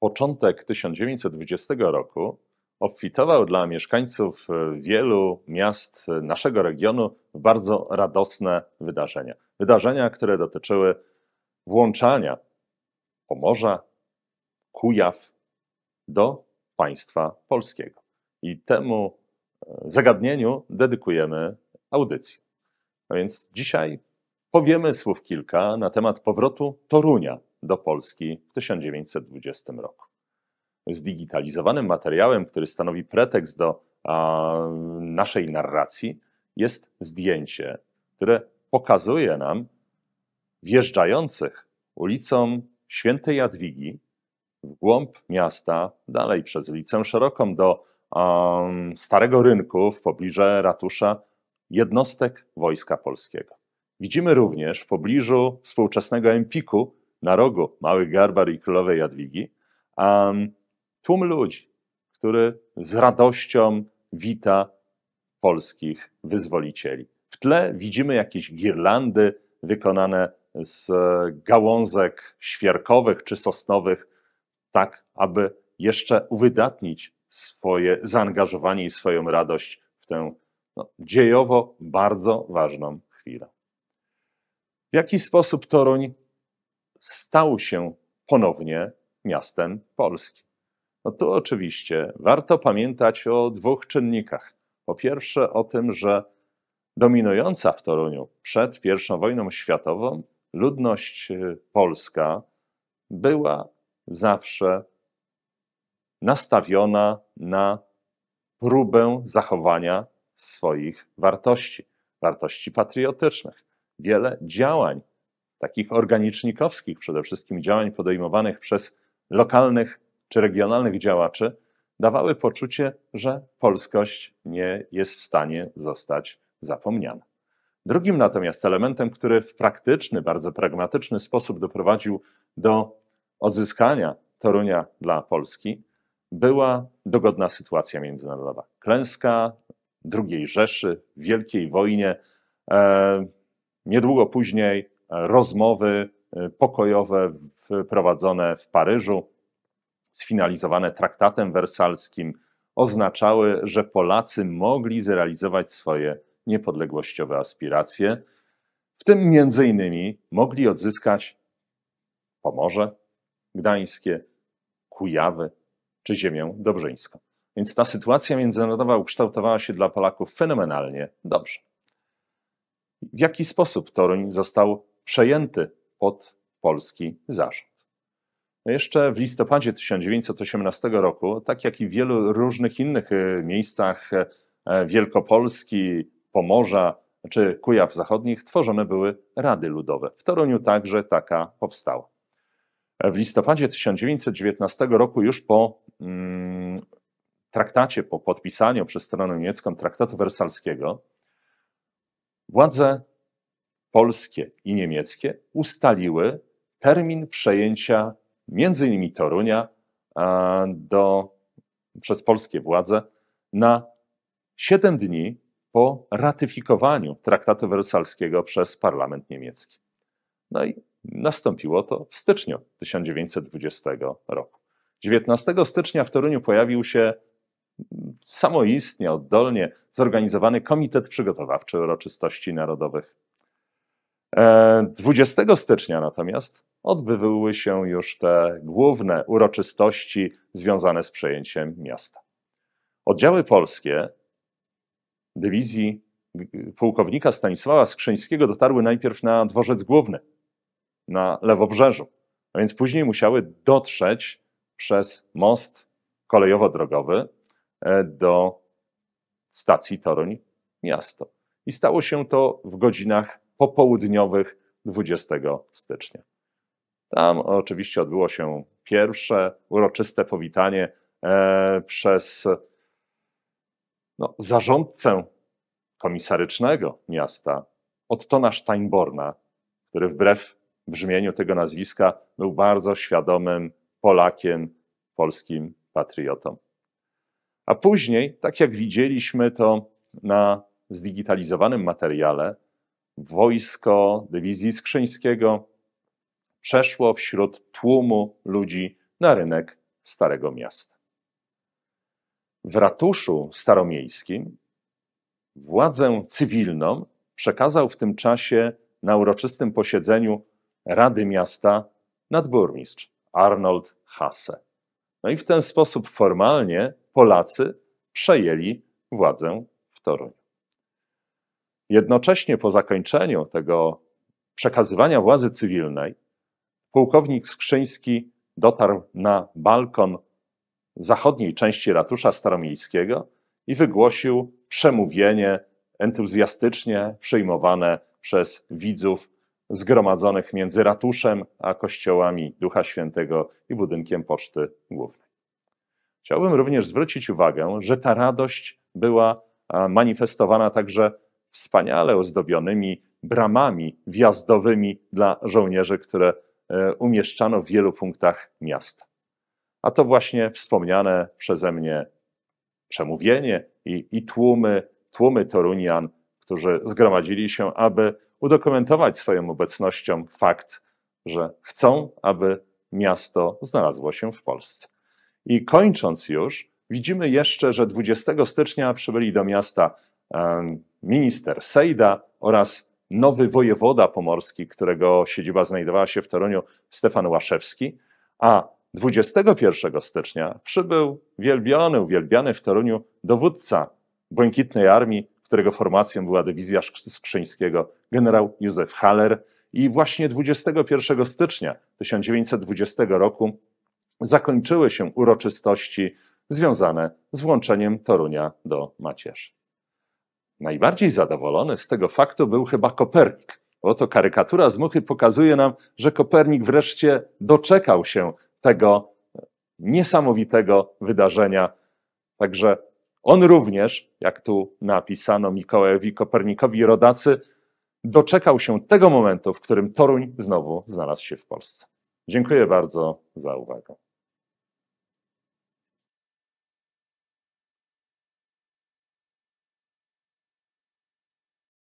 Początek 1920 roku obfitował dla mieszkańców e, wielu miast e, naszego regionu w bardzo radosne wydarzenia. Wydarzenia, które dotyczyły włączania Pomorza, Kujaw do państwa polskiego. I temu e, zagadnieniu dedykujemy audycję. więc dzisiaj powiemy słów kilka na temat powrotu Torunia do Polski w 1920 roku. Zdigitalizowanym materiałem, który stanowi pretekst do a, naszej narracji, jest zdjęcie, które pokazuje nam wjeżdżających ulicą Świętej Jadwigi w głąb miasta, dalej przez ulicę szeroką do um, Starego Rynku w pobliżu ratusza jednostek Wojska Polskiego. Widzimy również w pobliżu współczesnego Empiku na rogu Małych Garbar i Królowej Jadwigi um, tłum ludzi, który z radością wita polskich wyzwolicieli. W tle widzimy jakieś girlandy wykonane z gałązek świerkowych czy sosnowych, tak aby jeszcze uwydatnić swoje zaangażowanie i swoją radość w tę no, dziejowo bardzo ważną chwilę. W jaki sposób Toruń stał się ponownie miastem Polski? No tu oczywiście warto pamiętać o dwóch czynnikach. Po pierwsze o tym, że dominująca w Toruniu przed I wojną światową ludność y, polska była zawsze nastawiona na próbę zachowania swoich wartości, wartości patriotycznych. Wiele działań, takich organicznikowskich, przede wszystkim działań podejmowanych przez lokalnych czy regionalnych działaczy, dawały poczucie, że polskość nie jest w stanie zostać zapomniana. Drugim natomiast elementem, który w praktyczny, bardzo pragmatyczny sposób doprowadził do odzyskania Torunia dla Polski, była dogodna sytuacja międzynarodowa. Klęska II Rzeszy, Wielkiej Wojnie, e, niedługo później rozmowy e, pokojowe prowadzone w Paryżu, sfinalizowane traktatem wersalskim, oznaczały, że Polacy mogli zrealizować swoje niepodległościowe aspiracje, w tym między innymi mogli odzyskać Pomorze Gdańskie, Kujawy czy ziemię dobrzyńską. Więc ta sytuacja międzynarodowa ukształtowała się dla Polaków fenomenalnie dobrze. W jaki sposób Toruń został przejęty pod polski zarząd? No jeszcze w listopadzie 1918 roku, tak jak i w wielu różnych innych e, miejscach e, Wielkopolski, Pomorza czy Kujaw Zachodnich tworzone były rady ludowe. W Toruniu także taka powstała. W listopadzie 1919 roku, już po mm, traktacie, po podpisaniu przez stronę niemiecką traktatu wersalskiego, władze polskie i niemieckie ustaliły termin przejęcia m.in. Torunia do, przez polskie władze na 7 dni po ratyfikowaniu traktatu wersalskiego przez parlament niemiecki. No i nastąpiło to w styczniu 1920 roku. 19 stycznia w Toruniu pojawił się samoistnie, oddolnie zorganizowany Komitet Przygotowawczy Uroczystości Narodowych. 20 e, stycznia natomiast odbywały się już te główne uroczystości związane z przejęciem miasta. Oddziały polskie dywizji pułkownika Stanisława Skrzyńskiego dotarły najpierw na dworzec główny, na lewobrzeżu, a więc później musiały dotrzeć przez most kolejowo-drogowy e, do stacji Toruń Miasto. I stało się to w godzinach popołudniowych 20 stycznia. Tam oczywiście odbyło się pierwsze uroczyste powitanie e, przez no, zarządcę komisarycznego miasta, Ottona Steinborna, który wbrew brzmieniu tego nazwiska był bardzo świadomym Polakiem, polskim patriotą. A później, tak jak widzieliśmy to na zdigitalizowanym materiale, wojsko dywizji Skrzyńskiego przeszło wśród tłumu ludzi na rynek Starego Miasta w ratuszu staromiejskim władzę cywilną przekazał w tym czasie na uroczystym posiedzeniu Rady Miasta nadburmistrz Arnold Hasse. No i w ten sposób formalnie Polacy przejęli władzę w Toruniu. Jednocześnie po zakończeniu tego przekazywania władzy cywilnej, pułkownik Skrzyński dotarł na balkon zachodniej części ratusza staromiejskiego i wygłosił przemówienie entuzjastycznie przyjmowane przez widzów zgromadzonych między ratuszem a kościołami Ducha Świętego i budynkiem Poczty Głównej. Chciałbym również zwrócić uwagę, że ta radość była manifestowana także wspaniale ozdobionymi bramami wjazdowymi dla żołnierzy, które e, umieszczano w wielu punktach miasta a to właśnie wspomniane przeze mnie przemówienie i, i tłumy, tłumy Torunian, którzy zgromadzili się, aby udokumentować swoją obecnością fakt, że chcą, aby miasto znalazło się w Polsce. I kończąc już, widzimy jeszcze, że 20 stycznia przybyli do miasta minister Sejda oraz nowy wojewoda pomorski, którego siedziba znajdowała się w Toruniu, Stefan Łaszewski, a 21 stycznia przybył wielbiony, uwielbiany w Toruniu dowódca Błękitnej Armii, którego formacją była dywizja Skrzyńskiego, generał Józef Haller. I właśnie 21 stycznia 1920 roku zakończyły się uroczystości związane z włączeniem Torunia do macierzy. Najbardziej zadowolony z tego faktu był chyba Kopernik. Oto karykatura z muchy pokazuje nam, że Kopernik wreszcie doczekał się tego niesamowitego wydarzenia. Także on również, jak tu napisano Mikołajowi Kopernikowi rodacy, doczekał się tego momentu, w którym Toruń znowu znalazł się w Polsce. Dziękuję bardzo za uwagę.